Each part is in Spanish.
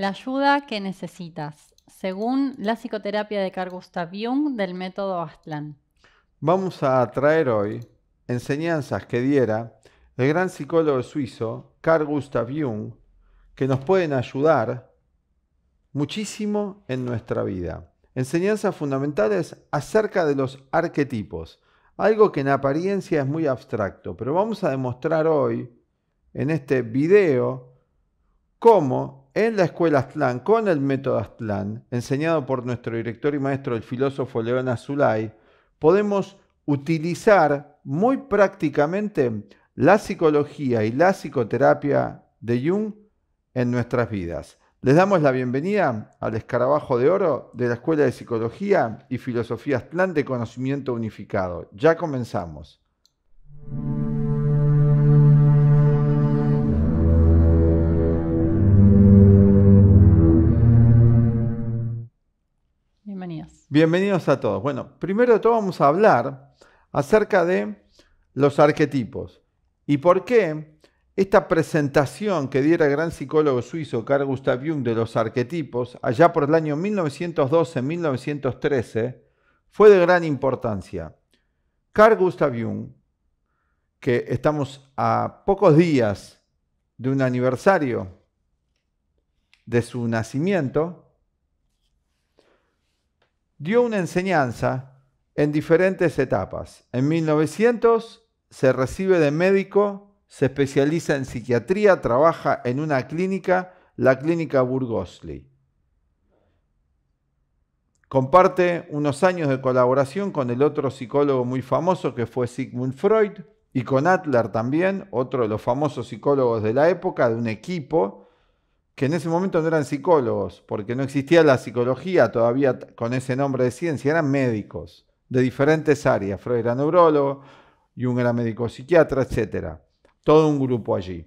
La ayuda que necesitas, según la psicoterapia de Carl Gustav Jung del método Astlan. Vamos a traer hoy enseñanzas que diera el gran psicólogo suizo Carl Gustav Jung, que nos pueden ayudar muchísimo en nuestra vida. Enseñanzas fundamentales acerca de los arquetipos, algo que en apariencia es muy abstracto, pero vamos a demostrar hoy en este video cómo en la escuela Aztlán, con el método Aztlán, enseñado por nuestro director y maestro, el filósofo León Azulay, podemos utilizar muy prácticamente la psicología y la psicoterapia de Jung en nuestras vidas. Les damos la bienvenida al escarabajo de oro de la Escuela de Psicología y Filosofía Aztlán de Conocimiento Unificado. Ya comenzamos. Bienvenidos a todos. Bueno, primero de todo vamos a hablar acerca de los arquetipos y por qué esta presentación que diera el gran psicólogo suizo Carl Gustav Jung de los arquetipos allá por el año 1912-1913 fue de gran importancia. Carl Gustav Jung, que estamos a pocos días de un aniversario de su nacimiento, dio una enseñanza en diferentes etapas. En 1900 se recibe de médico, se especializa en psiquiatría, trabaja en una clínica, la clínica Burgosley. Comparte unos años de colaboración con el otro psicólogo muy famoso que fue Sigmund Freud y con Adler también, otro de los famosos psicólogos de la época, de un equipo que en ese momento no eran psicólogos, porque no existía la psicología todavía con ese nombre de ciencia, eran médicos de diferentes áreas. Freud era neurólogo, Jung era médico psiquiatra, etc. Todo un grupo allí.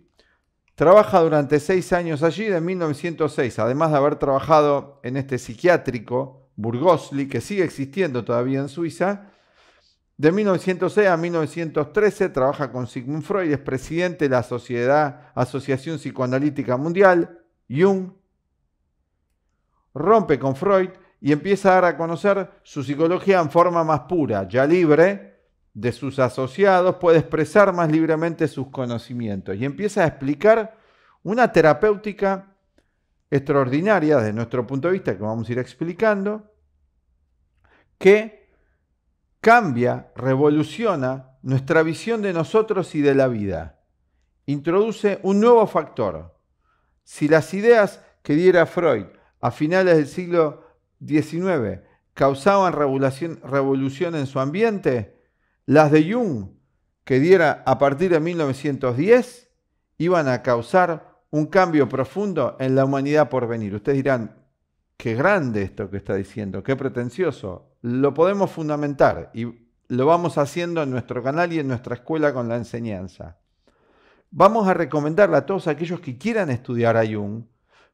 Trabaja durante seis años allí, de 1906, además de haber trabajado en este psiquiátrico Burgosli, que sigue existiendo todavía en Suiza. De 1906 a 1913 trabaja con Sigmund Freud, es presidente de la Sociedad Asociación Psicoanalítica Mundial, Jung rompe con Freud y empieza a dar a conocer su psicología en forma más pura, ya libre de sus asociados, puede expresar más libremente sus conocimientos y empieza a explicar una terapéutica extraordinaria desde nuestro punto de vista que vamos a ir explicando, que cambia, revoluciona nuestra visión de nosotros y de la vida. Introduce un nuevo factor, si las ideas que diera Freud a finales del siglo XIX causaban revolución, en su ambiente, las de Jung que diera a partir de 1910 iban a causar un cambio profundo en la humanidad por venir. Ustedes dirán, qué grande esto que está diciendo, qué pretencioso. Lo podemos fundamentar y lo vamos haciendo en nuestro canal y en nuestra escuela con la enseñanza vamos a recomendarle a todos aquellos que quieran estudiar a Jung,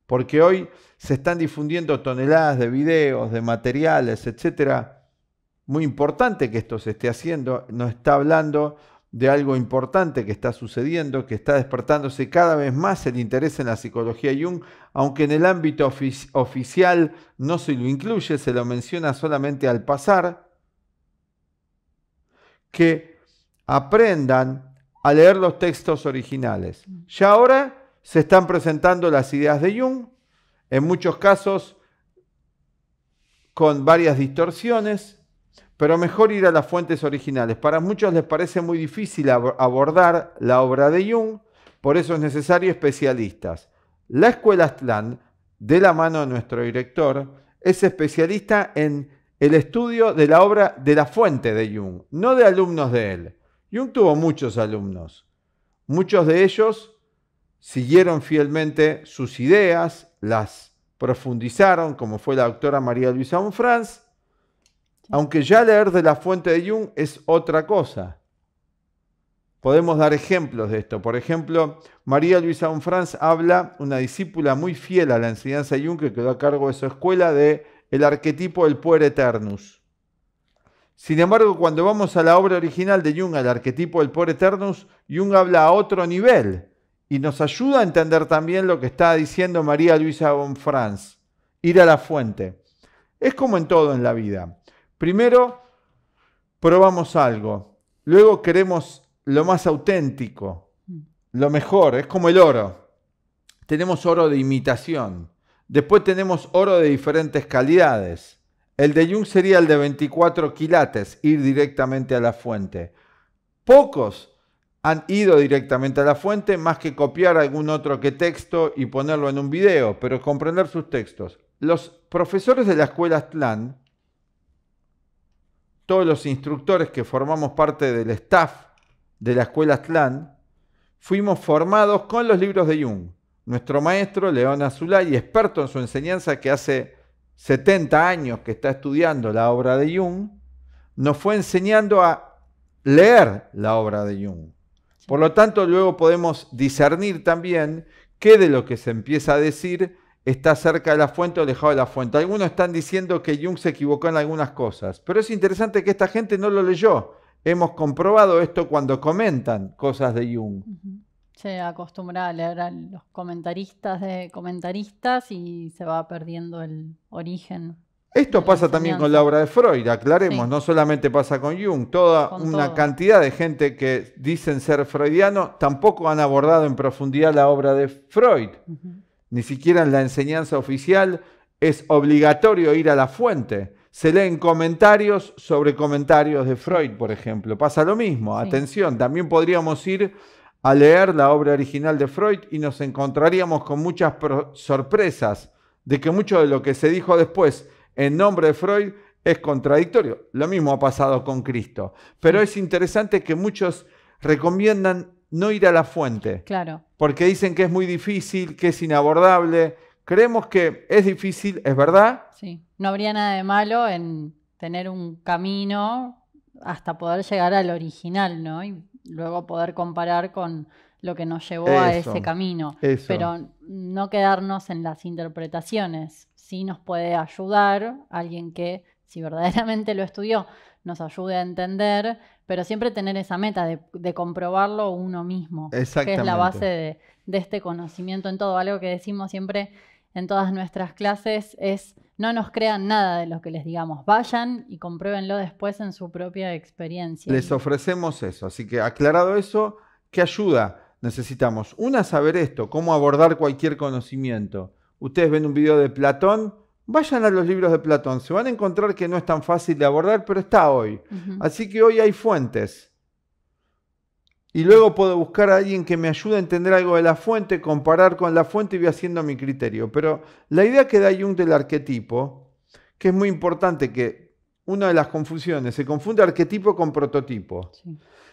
porque hoy se están difundiendo toneladas de videos, de materiales, etcétera. Muy importante que esto se esté haciendo, nos está hablando de algo importante que está sucediendo, que está despertándose cada vez más el interés en la psicología Jung, aunque en el ámbito oficial no se lo incluye, se lo menciona solamente al pasar, que aprendan a leer los textos originales. Ya ahora se están presentando las ideas de Jung, en muchos casos con varias distorsiones, pero mejor ir a las fuentes originales. Para muchos les parece muy difícil abordar la obra de Jung, por eso es necesario especialistas. La Escuela Aztlán, de la mano de nuestro director, es especialista en el estudio de la obra de la fuente de Jung, no de alumnos de él. Jung tuvo muchos alumnos. Muchos de ellos siguieron fielmente sus ideas, las profundizaron, como fue la doctora María Luisa Franz, aunque ya leer de la fuente de Jung es otra cosa. Podemos dar ejemplos de esto. Por ejemplo, María Luisa Franz habla, una discípula muy fiel a la enseñanza de Jung que quedó a cargo de su escuela, de el arquetipo del puer eternus. Sin embargo, cuando vamos a la obra original de Jung, al arquetipo del por eternus, Jung habla a otro nivel y nos ayuda a entender también lo que está diciendo María Luisa von Franz. ir a la fuente. Es como en todo en la vida. Primero probamos algo, luego queremos lo más auténtico, lo mejor, es como el oro. Tenemos oro de imitación, después tenemos oro de diferentes calidades el de Jung sería el de 24 quilates, ir directamente a la fuente. Pocos han ido directamente a la fuente más que copiar algún otro que texto y ponerlo en un video, pero comprender sus textos. Los profesores de la escuela Aztlán, todos los instructores que formamos parte del staff de la escuela Aztlán, fuimos formados con los libros de Jung. Nuestro maestro, León Azulay, experto en su enseñanza que hace 70 años que está estudiando la obra de Jung, nos fue enseñando a leer la obra de Jung. Por lo tanto, luego podemos discernir también qué de lo que se empieza a decir está cerca de la fuente o alejado de la fuente. Algunos están diciendo que Jung se equivocó en algunas cosas, pero es interesante que esta gente no lo leyó. Hemos comprobado esto cuando comentan cosas de Jung se acostumbra a leer a los comentaristas de comentaristas y se va perdiendo el origen. Esto pasa también con la obra de Freud, aclaremos, no solamente pasa con Jung, toda una cantidad de gente que dicen ser freudiano tampoco han abordado en profundidad la obra de Freud, ni siquiera en la enseñanza oficial es obligatorio ir a la fuente. Se leen comentarios sobre comentarios de Freud, por ejemplo. Pasa lo mismo. Atención, también podríamos ir a leer la obra original de Freud y nos encontraríamos con muchas sorpresas de que mucho de lo que se dijo después en nombre de Freud es contradictorio. Lo mismo ha pasado con Cristo. Pero es interesante que muchos recomiendan no ir a la fuente. Claro. Porque dicen que es muy difícil, que es inabordable. Creemos que es difícil, es verdad. Sí. No habría nada de malo en tener un camino hasta poder llegar al original, ¿no? luego poder comparar con lo que nos llevó a ese camino. Pero no quedarnos en las interpretaciones. Sí nos puede ayudar alguien que, si verdaderamente lo estudió, nos ayude a entender, pero siempre tener esa meta de, comprobarlo uno mismo, que es la base de este conocimiento en todo. Algo que decimos siempre en todas nuestras clases es no nos crean nada de lo que les digamos, vayan y compruébenlo después en su propia experiencia. Les ofrecemos eso, así que aclarado eso, ¿qué ayuda necesitamos? Una, saber esto, cómo abordar cualquier conocimiento. Ustedes ven un video de Platón, vayan a los libros de Platón, se van a encontrar que no es tan fácil de abordar, pero está hoy. Así que hoy hay fuentes y luego puedo buscar a alguien que me ayude a entender algo de la fuente, comparar con la fuente y voy haciendo mi criterio. Pero la idea que da Jung del arquetipo, que es muy importante, que una de las confusiones, se confunde arquetipo con prototipo.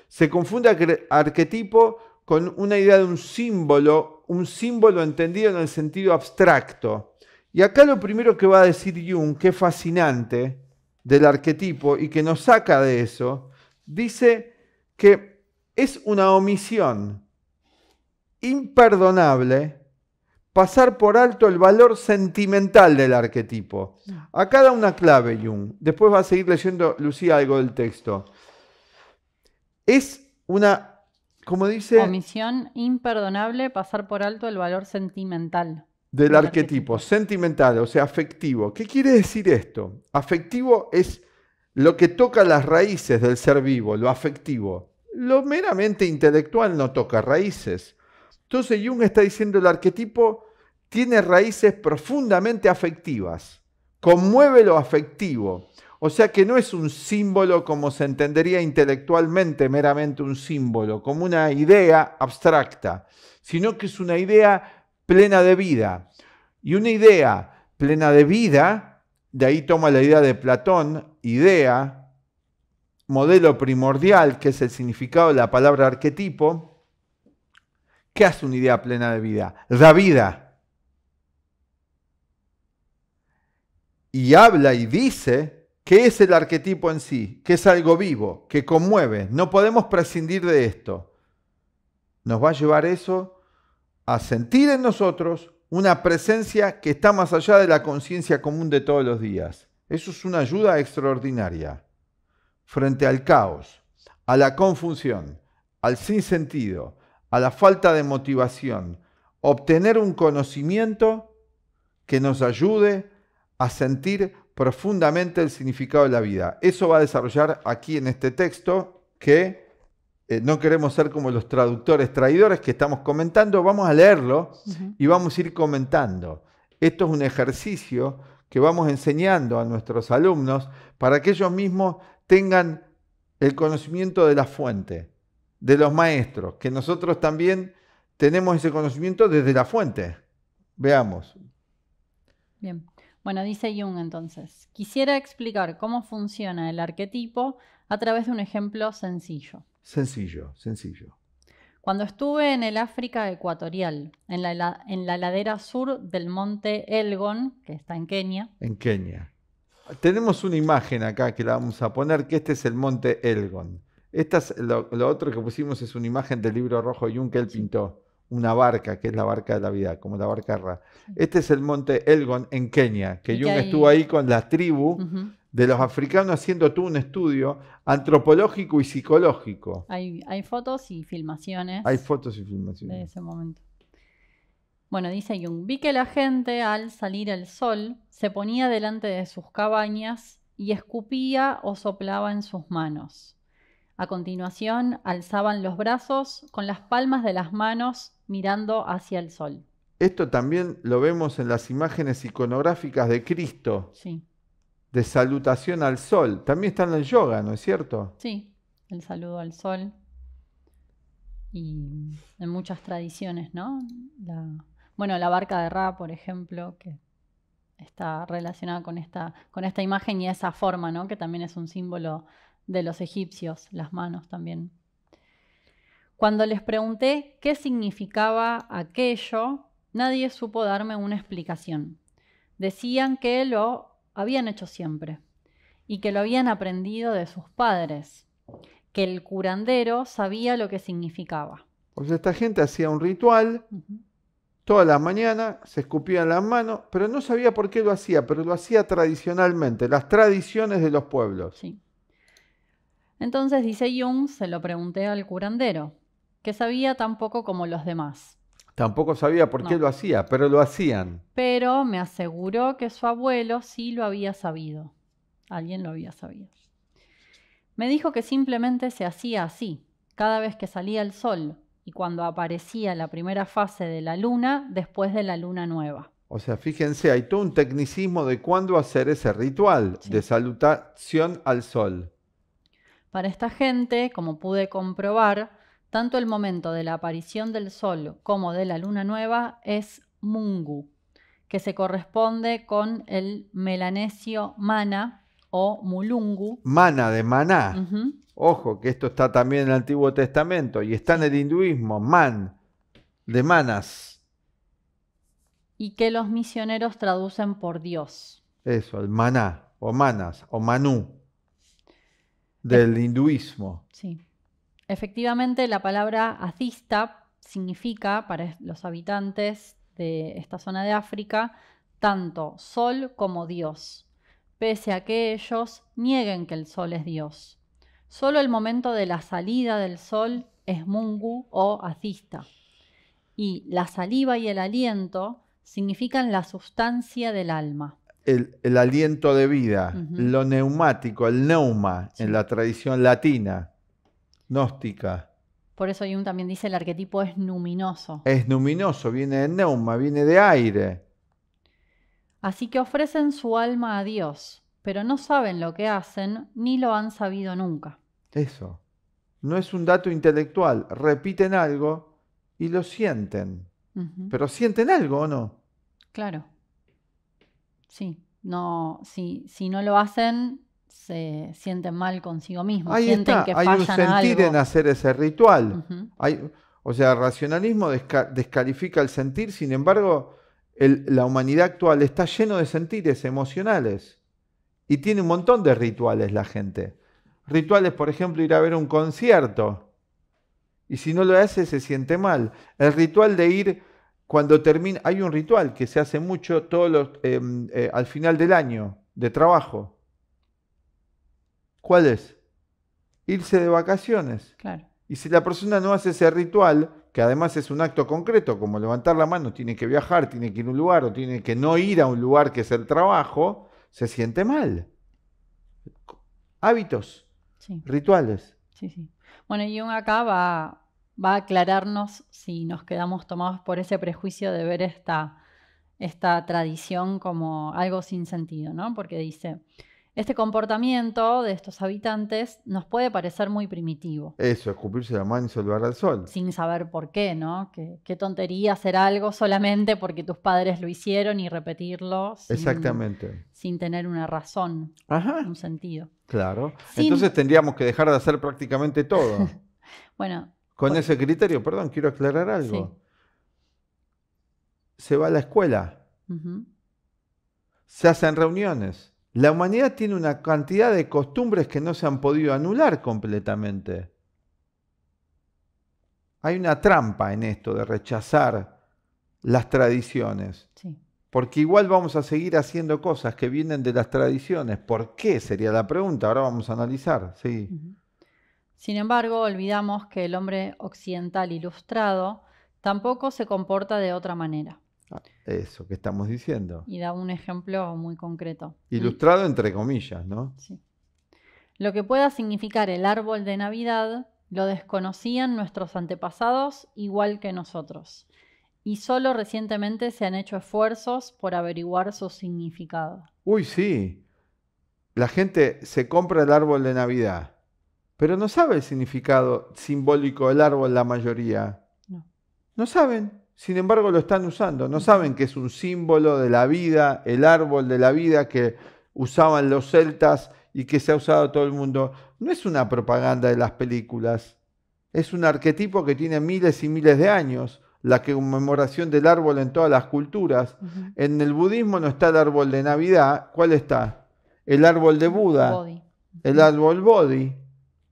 Se confunde arquetipo con una idea de un símbolo, un símbolo entendido en el sentido abstracto. Y acá lo primero que va a decir Jung, que es fascinante del arquetipo y que nos saca de eso, dice que es una omisión imperdonable pasar por alto el valor sentimental del arquetipo. Acá da una clave Jung. Después va a seguir leyendo Lucía algo del texto. Es una, como dice... Omisión imperdonable pasar por alto el valor sentimental. Del, arquetipo, sentimental, o sea, afectivo. ¿Qué quiere decir esto? Afectivo es lo que toca las raíces del ser vivo, lo afectivo lo meramente intelectual no toca raíces. Entonces Jung está diciendo el arquetipo tiene raíces profundamente afectivas, conmueve lo afectivo. O sea que no es un símbolo como se entendería intelectualmente, meramente un símbolo, como una idea abstracta, sino que es una idea plena de vida. Y una idea plena de vida, de ahí toma la idea de Platón, idea, modelo primordial, que es el significado de la palabra arquetipo, que hace una idea plena de vida? la vida. Y habla y dice que es el arquetipo en sí, que es algo vivo, que conmueve. No podemos prescindir de esto. Nos va a llevar eso a sentir en nosotros una presencia que está más allá de la conciencia común de todos los días. Eso es una ayuda extraordinaria frente al caos, a la confusión, al sinsentido, a la falta de motivación, obtener un conocimiento que nos ayude a sentir profundamente el significado de la vida. Eso va a desarrollar aquí en este texto que eh, no queremos ser como los traductores traidores que estamos comentando, vamos a leerlo y vamos a ir comentando. Esto es un ejercicio que vamos enseñando a nuestros alumnos para que ellos mismos tengan el conocimiento de la fuente, de los maestros, que nosotros también tenemos ese conocimiento desde la fuente. Veamos. Bien. Bueno, dice Jung entonces, quisiera explicar cómo funciona el arquetipo a través de un ejemplo sencillo. Sencillo, sencillo. Cuando estuve en el África ecuatorial, en la, en la ladera sur del monte Elgon, que está en Kenia. En Kenia. Tenemos una imagen acá que la vamos a poner, que este es el monte Elgon. Esta lo, otro que pusimos es una imagen del libro rojo Jung que él pintó, una barca, que es la barca de la vida, como la barca Ra. Este es el monte Elgon en Kenia, que Jung estuvo ahí con la tribu de los africanos haciendo todo un estudio antropológico y psicológico. Hay, hay fotos y filmaciones. Hay fotos y filmaciones. De ese momento. Bueno, dice Jung, vi que la gente al salir el sol se ponía delante de sus cabañas y escupía o soplaba en sus manos. A continuación, alzaban los brazos con las palmas de las manos mirando hacia el sol. Esto también lo vemos en las imágenes iconográficas de Cristo. Sí. De salutación al sol. También está en el yoga, ¿no es cierto? Sí, el saludo al sol. Y en muchas tradiciones, ¿no? La, bueno, la barca de Ra, por ejemplo, que está relacionada con esta, con esta imagen y esa forma, ¿no? que también es un símbolo de los egipcios, las manos también. Cuando les pregunté qué significaba aquello, nadie supo darme una explicación. Decían que lo habían hecho siempre y que lo habían aprendido de sus padres, que el curandero sabía lo que significaba. O sea, esta gente hacía un ritual, Toda la mañana se en las manos, pero no sabía por qué lo hacía, pero lo hacía tradicionalmente, las tradiciones de los pueblos. Sí. Entonces, dice Jung, se lo pregunté al curandero, que sabía tampoco como los demás. Tampoco sabía por qué lo hacía, pero lo hacían. Pero me aseguró que su abuelo sí lo había sabido. Alguien lo había sabido. Me dijo que simplemente se hacía así, cada vez que salía el sol, y cuando aparecía la primera fase de la luna después de la luna nueva. O sea, fíjense, hay todo un tecnicismo de cuándo hacer ese ritual de salutación al sol. Para esta gente, como pude comprobar, tanto el momento de la aparición del sol como de la luna nueva es mungu, que se corresponde con el melanesio mana o mulungu. Mana de maná. Ojo, que esto está también en el Antiguo Testamento y está en el hinduismo, man, de manas. Y que los misioneros traducen por Dios. Eso, el maná, o manas, o manú, del hinduismo. Sí. Efectivamente, la palabra azista significa para los habitantes de esta zona de África tanto sol como Dios, pese a que ellos nieguen que el sol es Dios. Solo el momento de la salida del sol es mungu o asista. Y la saliva y el aliento significan la sustancia del alma. El, aliento de vida, lo neumático, el neuma, en la tradición latina, gnóstica. Por eso Jung también dice el arquetipo es luminoso. Es luminoso, viene de neuma, viene de aire. Así que ofrecen su alma a Dios, pero no saben lo que hacen ni lo han sabido nunca. Eso. No es un dato intelectual. Repiten algo y lo sienten. Pero sienten algo o no. Claro. Sí. No, si, si no lo hacen, se sienten mal consigo mismos. hay un sentir en hacer ese ritual. hay, o sea, el racionalismo descalifica el sentir, sin embargo, la humanidad actual está lleno de sentires emocionales. Y tiene un montón de rituales la gente. Rituales, por ejemplo, ir a ver un concierto. Y si no lo hace, se siente mal. El ritual de ir cuando termina. Hay un ritual que se hace mucho todos los, em, eh, al final del año de trabajo. ¿Cuál es? Irse de vacaciones. Y si la persona no hace ese ritual, que además es un acto concreto, como levantar la mano, tiene que viajar, tiene que ir a un lugar o tiene que no ir a un lugar que es el trabajo, se siente mal. Hábitos, sí. rituales. Sí, sí. Bueno, Jung acá va, va a aclararnos si nos quedamos tomados por ese prejuicio de ver esta, esta tradición como algo sin sentido, ¿no? Porque dice, este comportamiento de estos habitantes nos puede parecer muy primitivo. Eso, escupirse la mano y salvar al sol. Sin saber por qué, ¿no? Qué, tontería hacer algo solamente porque tus padres lo hicieron y repetirlo. Sin, Exactamente. Sin tener una razón, un sentido. Claro. Entonces tendríamos que dejar de hacer prácticamente todo. bueno. Con pues ese criterio, perdón, quiero aclarar algo. Se va a la escuela. Se hacen reuniones la humanidad tiene una cantidad de costumbres que no se han podido anular completamente. Hay una trampa en esto de rechazar las tradiciones. Porque igual vamos a seguir haciendo cosas que vienen de las tradiciones. ¿Por qué? Sería la pregunta. Ahora vamos a analizar. Sin embargo, olvidamos que el hombre occidental ilustrado tampoco se comporta de otra manera. Ah, eso que estamos diciendo. Y da un ejemplo muy concreto. Ilustrado entre comillas, ¿no? Sí. Lo que pueda significar el árbol de Navidad lo desconocían nuestros antepasados igual que nosotros. Y solo recientemente se han hecho esfuerzos por averiguar su significado. Uy, sí. La gente se compra el árbol de Navidad, pero no sabe el significado simbólico del árbol la mayoría. No. No saben sin embargo lo están usando. No saben que es un símbolo de la vida, el árbol de la vida que usaban los celtas y que se ha usado todo el mundo. No es una propaganda de las películas, es un arquetipo que tiene miles y miles de años, la conmemoración del árbol en todas las culturas. En el budismo no está el árbol de Navidad, ¿cuál está? El árbol de Buda, el árbol Bodhi.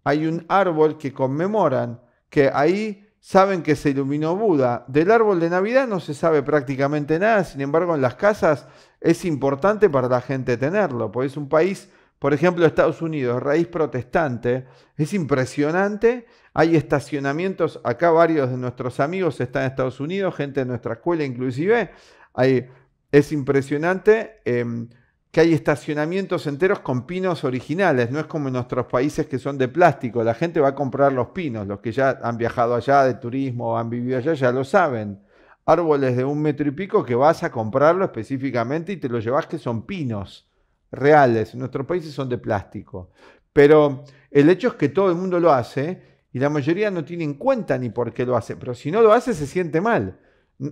Hay un árbol que conmemoran, que ahí saben que se iluminó Buda. Del árbol de Navidad no se sabe prácticamente nada, sin embargo en las casas es importante para la gente tenerlo, pues es un país, por ejemplo Estados Unidos, raíz protestante, es impresionante, hay estacionamientos, acá varios de nuestros amigos están en Estados Unidos, gente de nuestra escuela inclusive, hay, es impresionante. Em, que hay estacionamientos enteros con pinos originales, no es como en nuestros países que son de plástico, la gente va a comprar los pinos, los que ya han viajado allá de turismo, han vivido allá, ya lo saben. Árboles de un metro y pico que vas a comprarlo específicamente y te lo llevas que son pinos reales, en nuestros países son de plástico. Pero el hecho es que todo el mundo lo hace y la mayoría no tiene en cuenta ni por qué lo hace, pero si no lo hace se siente mal,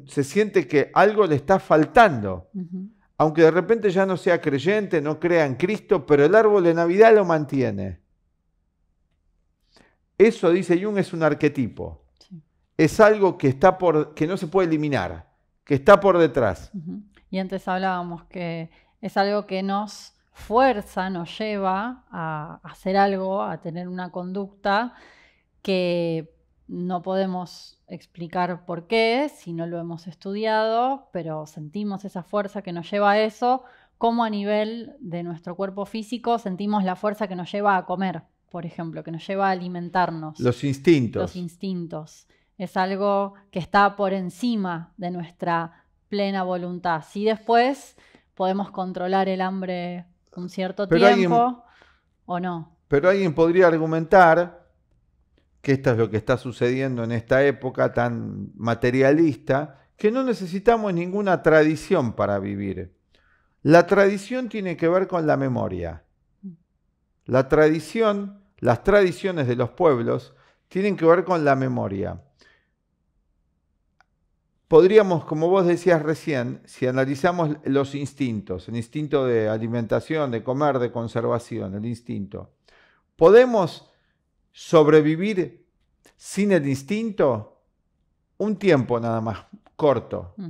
se siente que algo le está faltando aunque de repente ya no sea creyente, no crea en Cristo, pero el árbol de Navidad lo mantiene. Eso, dice Jung, es un arquetipo. Es algo que, está por, que no se puede eliminar, que está por detrás. Y antes hablábamos que es algo que nos fuerza, nos lleva a hacer algo, a tener una conducta que no podemos explicar por qué, si no lo hemos estudiado, pero sentimos esa fuerza que nos lleva a eso, como a nivel de nuestro cuerpo físico sentimos la fuerza que nos lleva a comer, por ejemplo, que nos lleva a alimentarnos. Los instintos. Los instintos. Es algo que está por encima de nuestra plena voluntad. Si después podemos controlar el hambre un cierto tiempo o no. Pero alguien podría argumentar que esto es lo que está sucediendo en esta época tan materialista, que no necesitamos ninguna tradición para vivir. La tradición tiene que ver con la memoria. La tradición, las tradiciones de los pueblos, tienen que ver con la memoria. Podríamos, como vos decías recién, si analizamos los instintos, el instinto de alimentación, de comer, de conservación, el instinto, podemos sobrevivir sin el instinto un tiempo nada más, corto. Mm.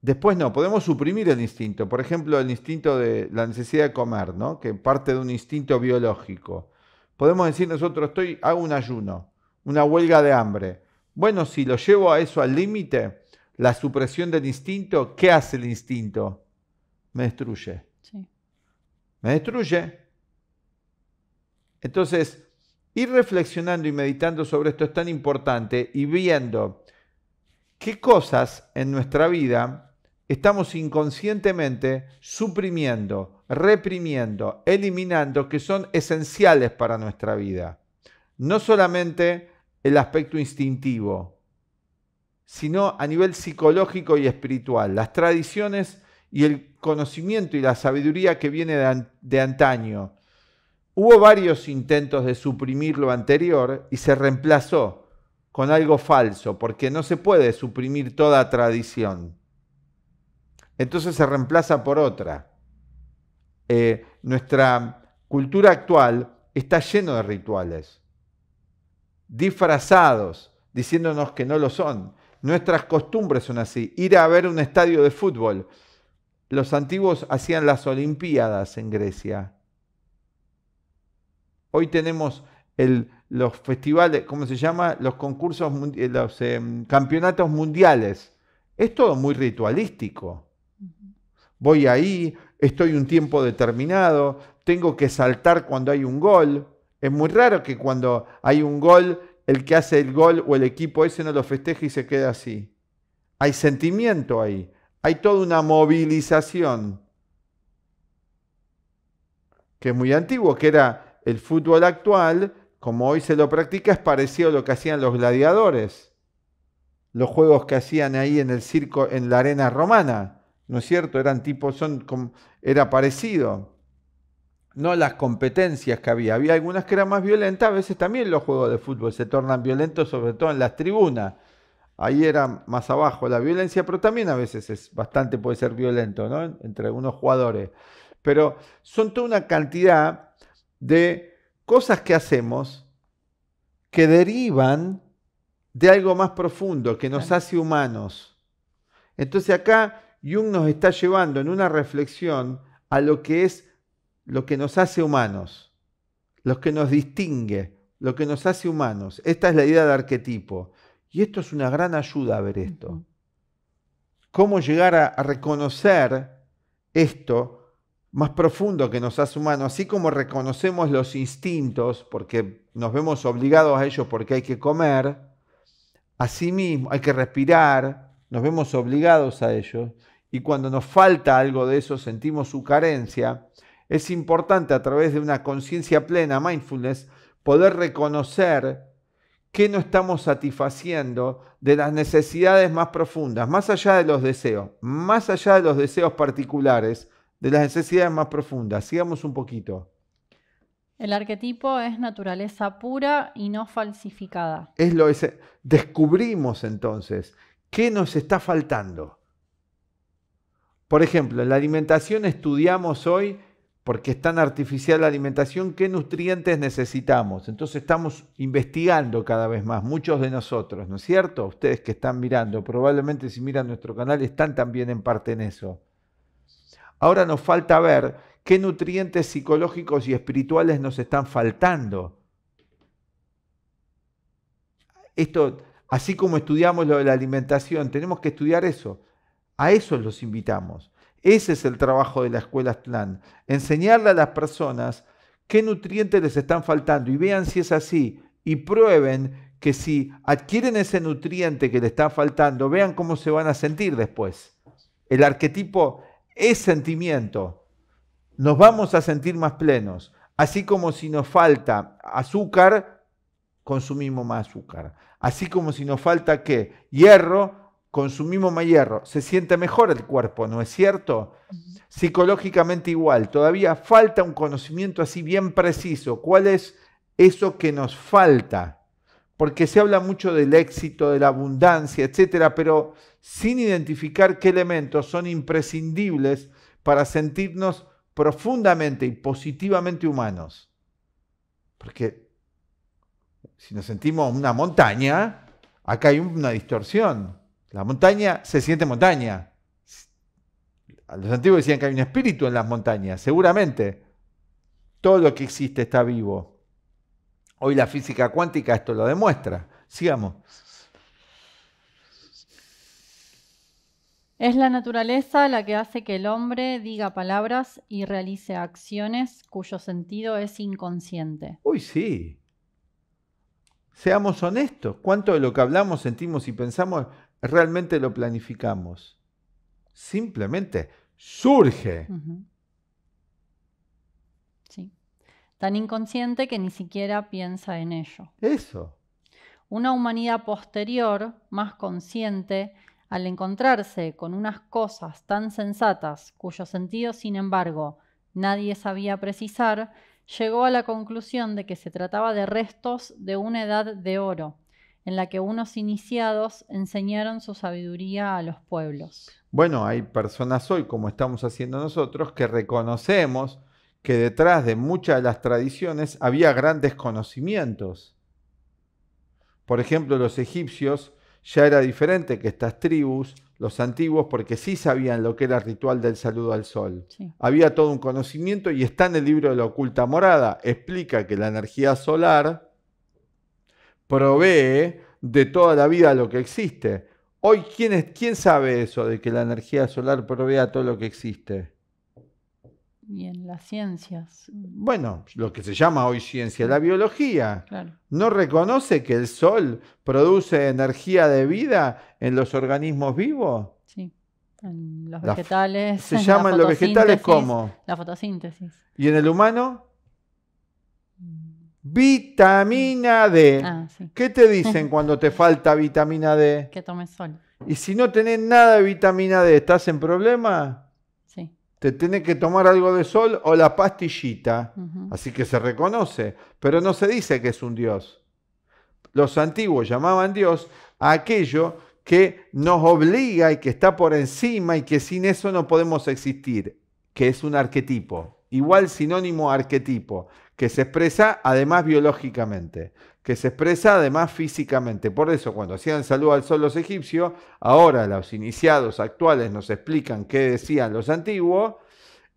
Después no, podemos suprimir el instinto. Por ejemplo, el instinto de la necesidad de comer, ¿no? que parte de un instinto biológico. Podemos decir nosotros, estoy, hago un ayuno, una huelga de hambre. Bueno, si lo llevo a eso al límite, la supresión del instinto, ¿qué hace el instinto? Me destruye. Me destruye. Entonces, ir reflexionando y meditando sobre esto es tan importante y viendo qué cosas en nuestra vida estamos inconscientemente suprimiendo, reprimiendo, eliminando, que son esenciales para nuestra vida. No solamente el aspecto instintivo, sino a nivel psicológico y espiritual. Las tradiciones y el conocimiento y la sabiduría que viene de, antaño Hubo varios intentos de suprimir lo anterior y se reemplazó con algo falso, porque no se puede suprimir toda tradición. Entonces se reemplaza por otra. Eh, nuestra cultura actual está lleno de rituales, disfrazados, diciéndonos que no lo son. Nuestras costumbres son así. Ir a ver un estadio de fútbol. Los antiguos hacían las Olimpiadas en Grecia Hoy tenemos los festivales, ¿cómo se llama? Los concursos, eh, los eh, campeonatos mundiales. Es todo muy ritualístico. Voy ahí, estoy un tiempo determinado, tengo que saltar cuando hay un gol. Es muy raro que cuando hay un gol, el que hace el gol o el equipo ese no lo festeje y se quede así. Hay sentimiento ahí, hay toda una movilización que es muy antiguo, que era el fútbol actual, como hoy se lo practica, es parecido a lo que hacían los gladiadores. Los juegos que hacían ahí en el circo, en la arena romana, ¿no es cierto? Eran tipos, son, era parecido. No las competencias que había. Había algunas que eran más violentas, a veces también los juegos de fútbol se tornan violentos, sobre todo en las tribunas ahí era más abajo la violencia, pero también a veces es bastante puede ser violento, ¿no? Entre algunos jugadores. Pero son toda una cantidad de cosas que hacemos que derivan de algo más profundo, que nos hace humanos. Entonces acá Jung nos está llevando en una reflexión a lo que es lo que nos hace humanos, lo que nos distingue, lo que nos hace humanos. Esta es la idea de arquetipo. Y esto es una gran ayuda a ver esto. Cómo llegar a, a reconocer esto más profundo que nos hace humanos, así como reconocemos los instintos, porque nos vemos obligados a ellos porque hay que comer, así mismo hay que respirar, nos vemos obligados a ellos, y cuando nos falta algo de eso sentimos su carencia, es importante a través de una conciencia plena, mindfulness, poder reconocer que no estamos satisfaciendo de las necesidades más profundas, más allá de los deseos, más allá de los deseos particulares, de las necesidades más profundas. Sigamos un poquito. El arquetipo es naturaleza pura y no falsificada. Es lo descubrimos entonces qué nos está faltando. Por ejemplo, en la alimentación estudiamos hoy porque es tan artificial la alimentación, qué nutrientes necesitamos. Entonces estamos investigando cada vez más, muchos de nosotros, ¿no es cierto? Ustedes que están mirando, probablemente si miran nuestro canal están también en parte en eso. Ahora nos falta ver qué nutrientes psicológicos y espirituales nos están faltando. Esto, así como estudiamos lo de la alimentación, tenemos que estudiar eso. A eso los invitamos. Ese es el trabajo de la escuela Aztlán, enseñarle a las personas qué nutrientes les están faltando y vean si es así y prueben que si adquieren ese nutriente que le está faltando, vean cómo se van a sentir después. El arquetipo es sentimiento. Nos vamos a sentir más plenos. Así como si nos falta azúcar, consumimos más azúcar. Así como si nos falta qué? Hierro, consumimos más hierro. Se siente mejor el cuerpo, ¿no es cierto? Psicológicamente igual. Todavía falta un conocimiento así bien preciso. ¿Cuál es eso que nos falta? porque se habla mucho del éxito, de la abundancia, etcétera, pero sin identificar qué elementos son imprescindibles para sentirnos profundamente y positivamente humanos. Porque si nos sentimos una montaña, acá hay una distorsión. La montaña se siente montaña. Los antiguos decían que hay un espíritu en las montañas, seguramente. Todo lo que existe está vivo. Hoy la física cuántica esto lo demuestra. Sigamos. Es la naturaleza la que hace que el hombre diga palabras y realice acciones cuyo sentido es inconsciente. Uy, sí. Seamos honestos. ¿Cuánto de lo que hablamos, sentimos y pensamos realmente lo planificamos? Simplemente surge. tan inconsciente que ni siquiera piensa en ello. Eso. Una humanidad posterior, más consciente, al encontrarse con unas cosas tan sensatas cuyo sentido, sin embargo, nadie sabía precisar, llegó a la conclusión de que se trataba de restos de una edad de oro, en la que unos iniciados enseñaron su sabiduría a los pueblos. Bueno, hay personas hoy, como estamos haciendo nosotros, que reconocemos que detrás de muchas de las tradiciones había grandes conocimientos. Por ejemplo, los egipcios ya era diferente que estas tribus, los antiguos, porque sí sabían lo que era el ritual del saludo al sol. Había todo un conocimiento y está en el libro de la oculta morada. Explica que la energía solar provee de toda la vida lo que existe. Hoy, ¿quién, quién sabe eso de que la energía solar provee a todo lo que existe? y en las ciencias. Bueno, lo que se llama hoy ciencia, la biología. No reconoce que el sol produce energía de vida en los organismos vivos. Sí, en los vegetales. Se en los vegetales cómo? La fotosíntesis. ¿Y en el humano? Mm. Vitamina D. Ah, ¿Qué te dicen cuando te falta vitamina D? Que tomes sol. Y si no tenés nada de vitamina D, ¿estás en problema? te tiene que tomar algo de sol o la pastillita. Así que se reconoce, pero no se dice que es un Dios. Los antiguos llamaban Dios a aquello que nos obliga y que está por encima y que sin eso no podemos existir, que es un arquetipo. Igual sinónimo arquetipo, que se expresa además biológicamente, que se expresa además físicamente. Por eso cuando hacían saludo al sol los egipcios, ahora los iniciados actuales nos explican qué decían los antiguos,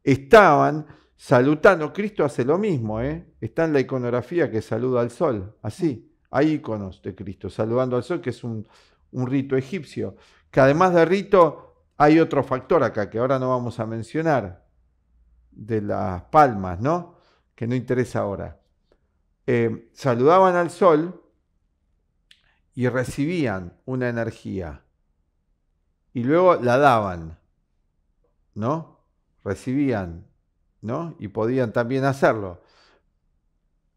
estaban salutando, Cristo hace lo mismo, ¿eh? está en la iconografía que saluda al sol, así, hay iconos de Cristo saludando al sol, que es un, un rito egipcio, que además de rito hay otro factor acá que ahora no vamos a mencionar, de las palmas, ¿no? que no interesa ahora, em, saludaban al sol y recibían una energía y luego la daban, ¿no? Recibían, ¿no? Y podían también hacerlo.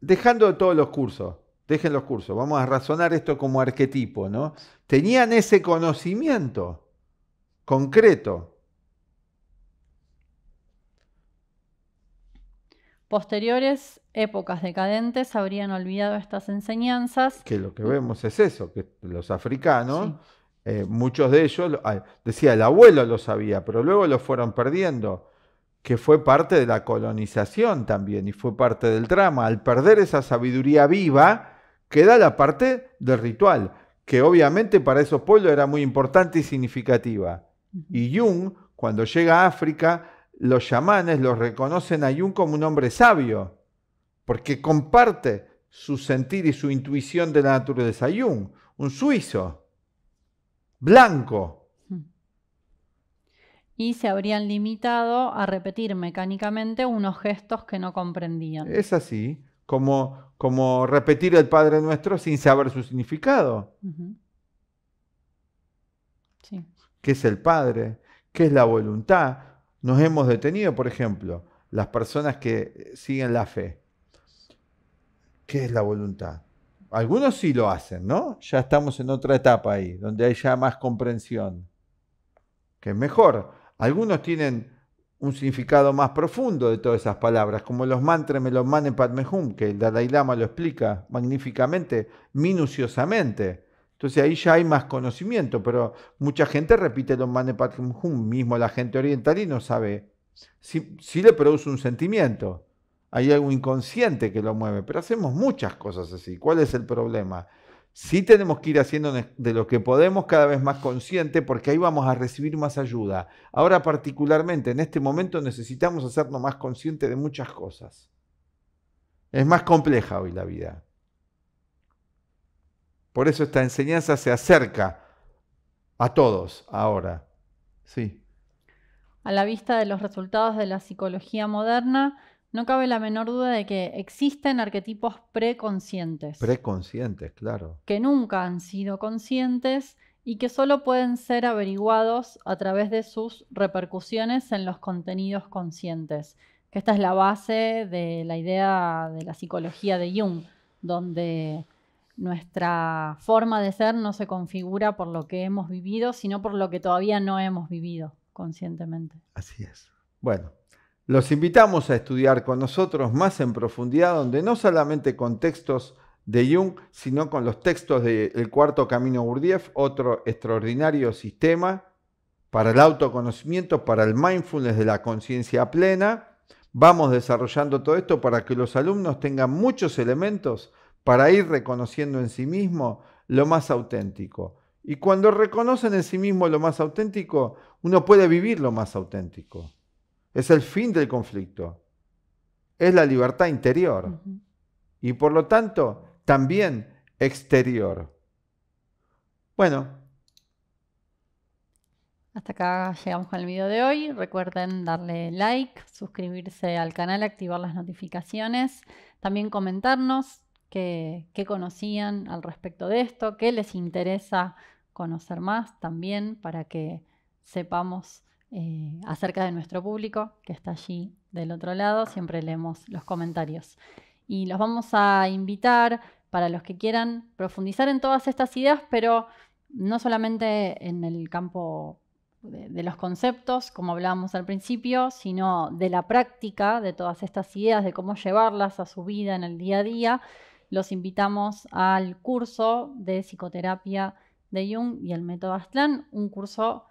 Dejando todos los cursos, dejen los cursos, vamos a razonar esto como arquetipo, ¿no? Tenían ese conocimiento concreto, Posteriores épocas decadentes habrían olvidado estas enseñanzas. Que lo que vemos es eso, que los africanos, eh, muchos de ellos, decía el abuelo lo sabía, pero luego lo fueron perdiendo, que fue parte de la colonización también y fue parte del drama. Al perder esa sabiduría viva, queda la parte del ritual, que obviamente para esos pueblos era muy importante y significativa. Y Jung, cuando llega a África, los chamanes los reconocen a Jung como un hombre sabio, porque comparte su sentir y su intuición de la naturaleza. Jung, un suizo, blanco. Y se habrían limitado a repetir mecánicamente unos gestos que no comprendían. Es así, como, como repetir el Padre Nuestro sin saber su significado. ¿Qué es el Padre? ¿Qué es la voluntad? Nos hemos detenido, por ejemplo, las personas que eh, siguen la fe. ¿Qué es la voluntad? Algunos sí lo hacen, ¿no? Ya estamos en otra etapa ahí, donde hay ya más comprensión. Que es mejor. Algunos tienen un significado más profundo de todas esas palabras, como los mantras Melomane Padme Hum, que el Dalai Lama lo explica magníficamente, minuciosamente. Entonces ahí ya hay más conocimiento, pero mucha gente repite los Man mismo la gente oriental y no sabe. si le produce un sentimiento, hay algo inconsciente que lo mueve, pero hacemos muchas cosas así. ¿Cuál es el problema? Si tenemos que ir haciendo de lo que podemos cada vez más consciente porque ahí vamos a recibir más ayuda. Ahora particularmente, en este momento necesitamos hacernos más conscientes de muchas cosas. Es más compleja hoy la vida. Por eso esta enseñanza se acerca a todos ahora. Sí. A la vista de los resultados de la psicología moderna, no cabe la menor duda de que existen arquetipos preconscientes. Preconscientes, claro. Que nunca han sido conscientes y que solo pueden ser averiguados a través de sus repercusiones en los contenidos conscientes. esta es la base de la idea de la psicología de Jung, donde nuestra forma de ser no se configura por lo que hemos vivido, sino por lo que todavía no hemos vivido conscientemente. Así es. Bueno, los invitamos a estudiar con nosotros más en profundidad, donde no solamente con textos de Jung, sino con los textos del cuarto camino Gurdjieff, otro extraordinario sistema para el autoconocimiento, para el mindfulness de la conciencia plena. Vamos desarrollando todo esto para que los alumnos tengan muchos elementos para ir reconociendo en sí mismo lo más auténtico. Y cuando reconocen en sí mismo lo más auténtico, uno puede vivir lo más auténtico. Es el fin del conflicto. Es la libertad interior. Y por lo tanto, también exterior. Bueno, hasta acá llegamos con el video de hoy. Recuerden darle like, suscribirse al canal, activar las notificaciones, también comentarnos qué, conocían al respecto de esto, qué les interesa conocer más también para que sepamos eh, acerca de nuestro público que está allí del otro lado. Siempre leemos los comentarios. Y los vamos a invitar para los que quieran profundizar en todas estas ideas, pero no solamente en el campo de, de, los conceptos, como hablábamos al principio, sino de la práctica de todas estas ideas, de cómo llevarlas a su vida en el día a día los invitamos al curso de psicoterapia de Jung y el método Aztlán, un curso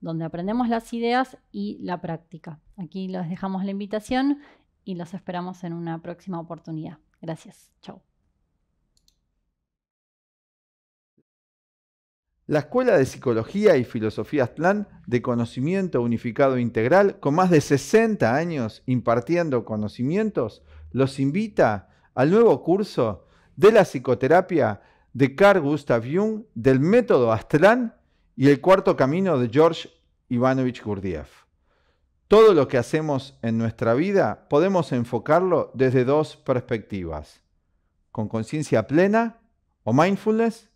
donde aprendemos las ideas y la práctica. Aquí les dejamos la invitación y los esperamos en una próxima oportunidad. Gracias. Chao. La Escuela de Psicología y Filosofía Aztlán de Conocimiento Unificado e Integral, con más de 60 años impartiendo conocimientos, los invita al nuevo curso de la psicoterapia de Carl Gustav Jung, del método Aztlán y el cuarto camino de George Ivanovich Gurdjieff. Todo lo que hacemos en nuestra vida podemos enfocarlo desde dos perspectivas, con conciencia plena o mindfulness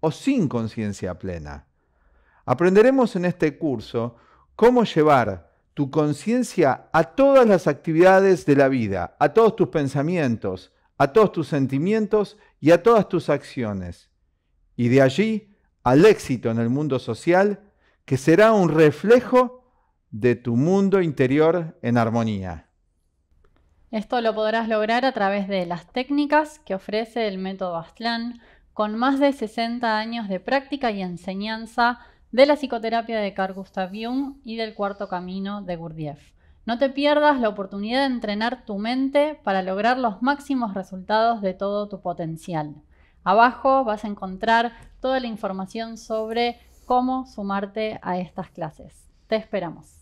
o sin conciencia plena. Aprenderemos en este curso cómo llevar tu conciencia a todas las actividades de la vida, a todos tus pensamientos, a todos tus sentimientos y a todas tus acciones, y de allí al éxito en el mundo social, que será un reflejo de tu mundo interior en armonía. Esto lo podrás lograr a través de las técnicas que ofrece el método Aztlán, con más de 60 años de práctica y enseñanza de la psicoterapia de Carl Gustav Jung y del cuarto camino de Gurdjieff. No te pierdas la oportunidad de entrenar tu mente para lograr los máximos resultados de todo tu potencial. Abajo vas a encontrar toda la información sobre cómo sumarte a estas clases. Te esperamos.